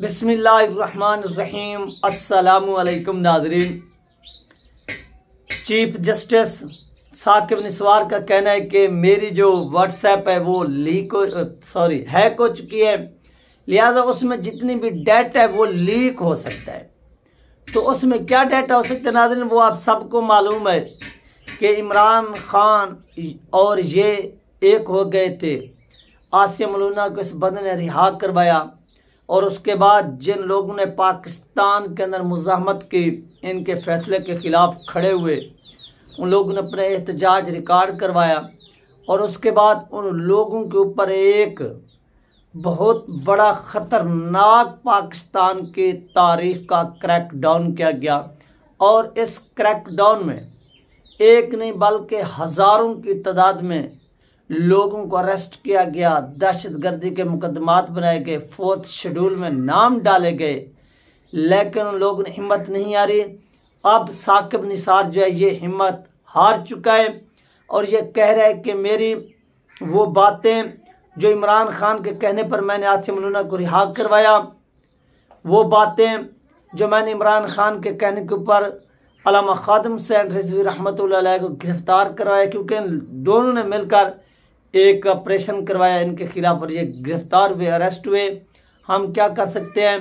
बिसमीम असलकम नाजरीन चीफ जस्टिस साकिब निसवार का कहना है कि मेरी जो व्हाट्सएप है वो लीक हो सॉरी हैक हो चुकी है लिहाजा उसमें जितनी भी डेटा है वो लीक हो सकता है तो उसमें क्या डेटा हो सकता है नाजरीन वो आप सबको मालूम है कि इमरान खान और ये एक हो गए थे आसिया मलूना को इस बंद ने रिहा करवाया और उसके बाद जिन लोगों ने पाकिस्तान के अंदर मुजामत की इनके फैसले के ख़िलाफ़ खड़े हुए उन लोगों ने अपने एहतजाज रिकॉर्ड करवाया और उसके बाद उन लोगों के ऊपर एक बहुत बड़ा ख़तरनाक पाकिस्तान की तारीख का क्रैकडाउन किया गया और इस क्रैकडाउन में एक नहीं बल्कि हज़ारों की तादाद में लोगों को अरेस्ट किया गया दहशतगर्दी के मुकदमात बनाए गए फोर्थ शेड्यूल में नाम डाले गए लेकिन उन लोगों ने हिम्मत नहीं हारी अब साकिब निसार जो है ये हिम्मत हार चुका है और ये कह रहा है कि मेरी वो बातें जो इमरान खान के कहने पर मैंने आसिम मुनूना को रिहा करवाया वो बातें जो मैंने इमरान खान के कहने के ऊपर अलामा खादम से रिजवी रहमत को गिरफ़्तार करवाया क्योंकि दोनों ने मिलकर एक ऑपरेशन करवाया इनके खिलाफ और ये गिरफ्तार हुए अरेस्ट हुए हम क्या कर सकते हैं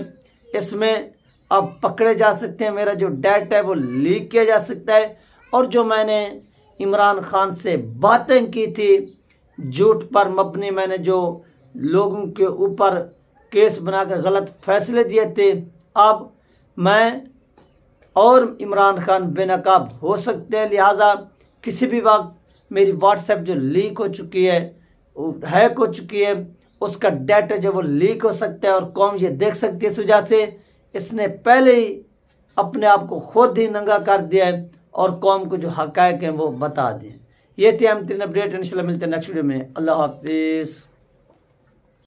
इसमें अब पकड़े जा सकते हैं मेरा जो डेट है वो लीक किया जा सकता है और जो मैंने इमरान खान से बातें की थी झूठ पर मबनी मैंने जो लोगों के ऊपर केस बनाकर गलत फैसले दिए थे अब मैं और इमरान खान बेनकाब हो सकते हैं लिहाजा किसी भी वक्त मेरी व्हाट्सएप जो लीक हो चुकी है हैक हो चुकी है उसका डाटा जो वो लीक हो सकता है और कौम ये देख सकती है इस वजह से इसने पहले ही अपने आप को खुद ही नंगा कर दिया है और कौम को जो हकैक हैं वो बता दिए ये थे हम तीन अपडेट इनशाला मिलते हैं नेक्स्ट वीडियो में अल्लाह हाफिज़